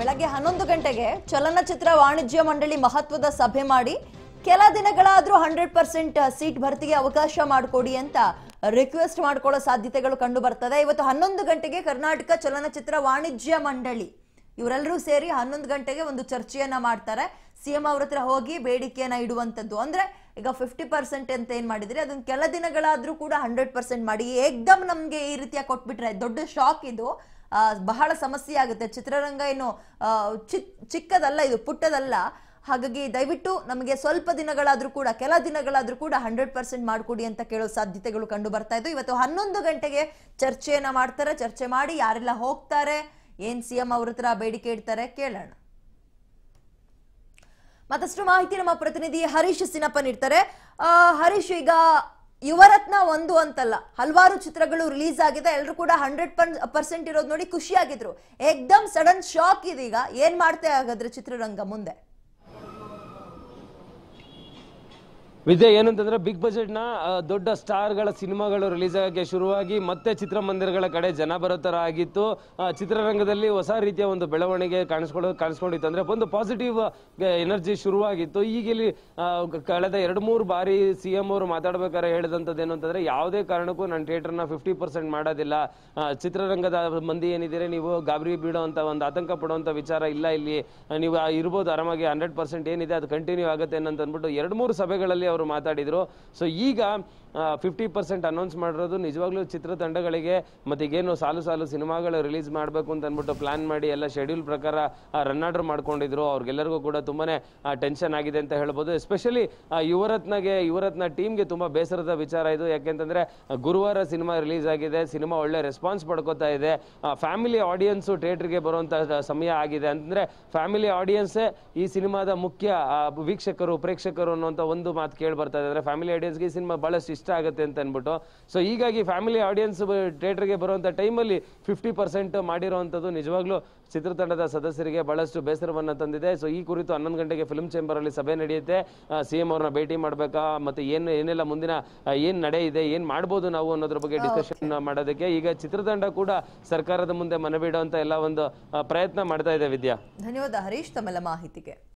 ಬೆಳಗ್ಗೆ ಹನ್ನೊಂದು ಗಂಟೆಗೆ ಚಲನಚಿತ್ರ ವಾಣಿಜ್ಯ ಮಂಡಳಿ ಮಹತ್ವದ ಸಭೆ ಮಾಡಿ ಕೆಲ ದಿನಗಳಾದರೂ ಹಂಡ್ರೆಡ್ ಪರ್ಸೆಂಟ್ ಸೀಟ್ ಭರ್ತಿಗೆ ಅವಕಾಶ ಮಾಡಿಕೊಡಿ ಅಂತ ರಿಕ್ವೆಸ್ಟ್ ಮಾಡ್ಕೊಳ್ಳೋ ಸಾಧ್ಯತೆಗಳು ಕಂಡು ಬರ್ತದೆ ಇವತ್ತು ಹನ್ನೊಂದು ಗಂಟೆಗೆ ಕರ್ನಾಟಕ ಚಲನಚಿತ್ರ ವಾಣಿಜ್ಯ ಮಂಡಳಿ ಇವರೆಲ್ಲರೂ ಸೇರಿ ಹನ್ನೊಂದು ಗಂಟೆಗೆ ಒಂದು ಚರ್ಚೆಯನ್ನ ಮಾಡ್ತಾರೆ ಸಿಎಂ ಅವ್ರ ಹತ್ರ ಹೋಗಿ ಬೇಡಿಕೆಯನ್ನ ಇಡುವಂಥದ್ದು ಅಂದ್ರೆ ಈಗ ಫಿಫ್ಟಿ ಪರ್ಸೆಂಟ್ ಅಂತ ಏನ್ ಮಾಡಿದ್ರಿ ಅದನ್ನ ಕೆಲ ದಿನಗಳಾದ್ರೂ ಕೂಡ ಹಂಡ್ರೆಡ್ ಪರ್ಸೆಂಟ್ ಮಾಡಿ ಏಕ್ದಮ್ ನಮ್ಗೆ ಈ ರೀತಿಯಾಗಿ ಕೊಟ್ಬಿಟ್ರೆ ದೊಡ್ಡ ಶಾಕ್ ಇದು ಬಹಳ ಸಮಸ್ಯೆ ಆಗುತ್ತೆ ಚಿತ್ರರಂಗ ಏನು ಚಿಕ್ಕದಲ್ಲ ಇದು ಪುಟ್ಟದಲ್ಲ ಹಾಗಾಗಿ ದಯವಿಟ್ಟು ನಮಗೆ ಸ್ವಲ್ಪ ದಿನಗಳಾದರೂ ಕೂಡ ಕೆಲ ದಿನಗಳಾದರೂ ಕೂಡ ಹಂಡ್ರೆಡ್ ಪರ್ಸೆಂಟ್ ಮಾಡಿಕೊಡಿ ಅಂತ ಕೇಳೋ ಸಾಧ್ಯತೆಗಳು ಕಂಡು ಬರ್ತಾ ಇದ್ದು ಇವತ್ತು ಹನ್ನೊಂದು ಗಂಟೆಗೆ ಚರ್ಚೆಯನ್ನ ಮಾಡ್ತಾರೆ ಚರ್ಚೆ ಮಾಡಿ ಯಾರೆಲ್ಲ ಹೋಗ್ತಾರೆ ಏನು ಸಿ ಎಂ ಅವ್ರ ಹತ್ರ ಬೇಡಿಕೆ ಇಡ್ತಾರೆ ಕೇಳೋಣ ಮತ್ತಷ್ಟು ಮಾಹಿತಿ ನಮ್ಮ ಪ್ರತಿನಿಧಿ ಹರೀಶ್ ಸಿನಪ್ಪ ನೀಡ್ತಾರೆ ಹರೀಶ್ ಈಗ ಯುವರತ್ನ ಒಂದು ಅಂತಲ್ಲ ಹಲವಾರು ಚಿತ್ರಗಳು ರಿಲೀಸ್ ಆಗಿದೆ ಎಲ್ಲರೂ ಕೂಡ ಹಂಡ್ರೆಡ್ ಪರ್ಸೆಂಟ್ ಇರೋದು ನೋಡಿ ಖುಷಿಯಾಗಿದ್ರು ಎಕ್ದಮ್ ಸಡನ್ ಶಾಕ್ ಇದೀಗ ಏನ್ ಮಾಡ್ತೇ ಹಾಗಾದ್ರೆ ಚಿತ್ರರಂಗ ಮುಂದೆ ವಿದ್ಯೆ ಏನಂತಂದ್ರೆ ಬಿಗ್ ಬಜೆಟ್ನ ದೊಡ್ಡ ಸ್ಟಾರ್ಗಳ ಸಿನಿಮಾಗಳು ರಿಲೀಸ್ ಆಗಕ್ಕೆ ಶುರುವಾಗಿ ಮತ್ತೆ ಚಿತ್ರಮಂದಿರಗಳ ಕಡೆ ಜನ ಬರೋ ಥರ ಆಗಿತ್ತು ಚಿತ್ರರಂಗದಲ್ಲಿ ಹೊಸ ರೀತಿಯ ಒಂದು ಬೆಳವಣಿಗೆ ಕಾಣಿಸ್ಕೊಳ್ಳೋ ಕಾಣಿಸ್ಕೊಂಡಿತ್ತು ಅಂದರೆ ಒಂದು ಪಾಸಿಟಿವ್ ಎನರ್ಜಿ ಶುರುವಾಗಿತ್ತು ಈಗ ಇಲ್ಲಿ ಕಳೆದ ಎರಡು ಮೂರು ಬಾರಿ ಸಿ ಎಂ ಅವರು ಮಾತಾಡ್ಬೇಕಾದ್ರೆ ಹೇಳಿದಂಥದ್ದು ಏನು ಅಂತಂದರೆ ಯಾವುದೇ ಕಾರಣಕ್ಕೂ ನಾನು ಥಿಯೇಟರ್ನ ಫಿಫ್ಟಿ ಪರ್ಸೆಂಟ್ ಮಾಡೋದಿಲ್ಲ ಚಿತ್ರರಂಗದ ಮಂದಿ ಏನಿದ್ದೀರಿ ನೀವು ಗಾಬರಿ ಬೀಡೋ ಒಂದು ಆತಂಕ ಪಡುವಂಥ ವಿಚಾರ ಇಲ್ಲ ಇಲ್ಲಿ ನೀವು ಇರ್ಬೋದು ಆರಾಮಾಗಿ ಹಂಡ್ರೆಡ್ ಪರ್ಸೆಂಟ್ ಏನಿದೆ ಅದು ಕಂಟಿನ್ಯೂ ಆಗುತ್ತೆ ಅಂತ ಅಂದ್ಬಿಟ್ಟು ಎರಡು ಮೂರು ಸಭೆಗಳಲ್ಲಿ ಅವರು ಮಾತಾಡಿದರು ಸೊ ಈಗ ಫಿಫ್ಟಿ ಪರ್ಸೆಂಟ್ ಅನೌನ್ಸ್ ಮಾಡಿರೋದು ನಿಜವಾಗ್ಲೂ ಚಿತ್ರತಂಡಗಳಿಗೆ ಮತ್ತು ಈಗೇನು ಸಾಲು ಸಾಲು ಸಿನಿಮಾಗಳು ರಿಲೀಸ್ ಮಾಡಬೇಕು ಅಂತ ಅಂದ್ಬಿಟ್ಟು ಪ್ಲಾನ್ ಮಾಡಿ ಎಲ್ಲ ಶೆಡ್ಯೂಲ್ ಪ್ರಕಾರ ರನ್ ಆರ್ಡರ್ ಮಾಡ್ಕೊಂಡಿದ್ರು ಅವ್ರಿಗೆಲ್ಲರಿಗೂ ಕೂಡ ತುಂಬಾ ಟೆನ್ಷನ್ ಆಗಿದೆ ಅಂತ ಹೇಳ್ಬೋದು ಎಸ್ಪೆಷಲಿ ಯುವರತ್ನಗೆ ಯುವರತ್ನ ಟೀಮ್ಗೆ ತುಂಬ ಬೇಸರದ ವಿಚಾರ ಇದು ಯಾಕೆಂತಂದರೆ ಗುರುವಾರ ಸಿನಿಮಾ ರಿಲೀಸ್ ಆಗಿದೆ ಸಿನಿಮಾ ಒಳ್ಳೆ ರೆಸ್ಪಾನ್ಸ್ ಪಡ್ಕೋತಾ ಇದೆ ಫ್ಯಾಮಿಲಿ ಆಡಿಯನ್ಸು ಥಿಯೇಟ್ರಿಗೆ ಬರುವಂಥ ಸಮಯ ಆಗಿದೆ ಅಂತಂದರೆ ಫ್ಯಾಮಿಲಿ ಆಡಿಯನ್ಸೇ ಈ ಸಿನಿಮಾದ ಮುಖ್ಯ ವೀಕ್ಷಕರು ಪ್ರೇಕ್ಷಕರು ಅನ್ನುವಂಥ ಒಂದು ಮಾತು ಕೇಳಿ ಬರ್ತಾ ಇದ್ದಾರೆ ಫ್ಯಾಮಿಲಿ ಆಡಿಯನ್ಸ್ಗೆ ಈ ಸಿನಿಮಾ ಭಾಳಷ್ಟು ಇಷ್ಟ ಆಗುತ್ತೆ ಅಂತ ಅಂದ್ಬಿಟ್ಟು ಸೊ ಹೀಗಾಗಿ ಫ್ಯಾಮಿಲಿ ಆಡಿಯನ್ಸ್ ಥಿಯೇಟ್ರಿಗೆ ಬರುವಂಥ ಟೈಮಲ್ಲಿ ಫಿಫ್ಟಿ ಪರ್ಸೆಂಟ್ ಮಾಡಿರೋವಂಥದ್ದು ನಿಜವಾಗ್ಲೂ ಚಿತ್ರತಂಡದ ಸದಸ್ಯರಿಗೆ ಬಹಳಷ್ಟು ಬೇಸರವನ್ನು ತಂದಿದೆ ಸೊ ಈ ಕುರಿತು ಹನ್ನೊಂದು ಗಂಟೆಗೆ ಫಿಲ್ಮ್ ಚೇಂಬರಲ್ಲಿ ಸಭೆ ನಡೆಯುತ್ತೆ ಸಿ ಎಂ ಅವ್ರನ್ನ ಭೇಟಿ ಮಾಡಬೇಕಾ ಮತ್ತು ಏನು ಏನೆಲ್ಲ ಮುಂದಿನ ಏನು ನಡೆ ಇದೆ ಏನು ಮಾಡ್ಬೋದು ನಾವು ಅನ್ನೋದ್ರ ಬಗ್ಗೆ ಡಿಸ್ಕಷನ್ ಮಾಡೋದಕ್ಕೆ ಈಗ ಚಿತ್ರತಂಡ ಕೂಡ ಸರ್ಕಾರದ ಮುಂದೆ ಮನಬಿಡುವಂಥ ಎಲ್ಲ ಒಂದು ಪ್ರಯತ್ನ ಮಾಡ್ತಾ ಇದೆ ವಿದ್ಯಾ ಧನ್ಯವಾದ ಹರೀಶ್ ತಮ್ಮೆಲ್ಲ ಮಾಹಿತಿಗೆ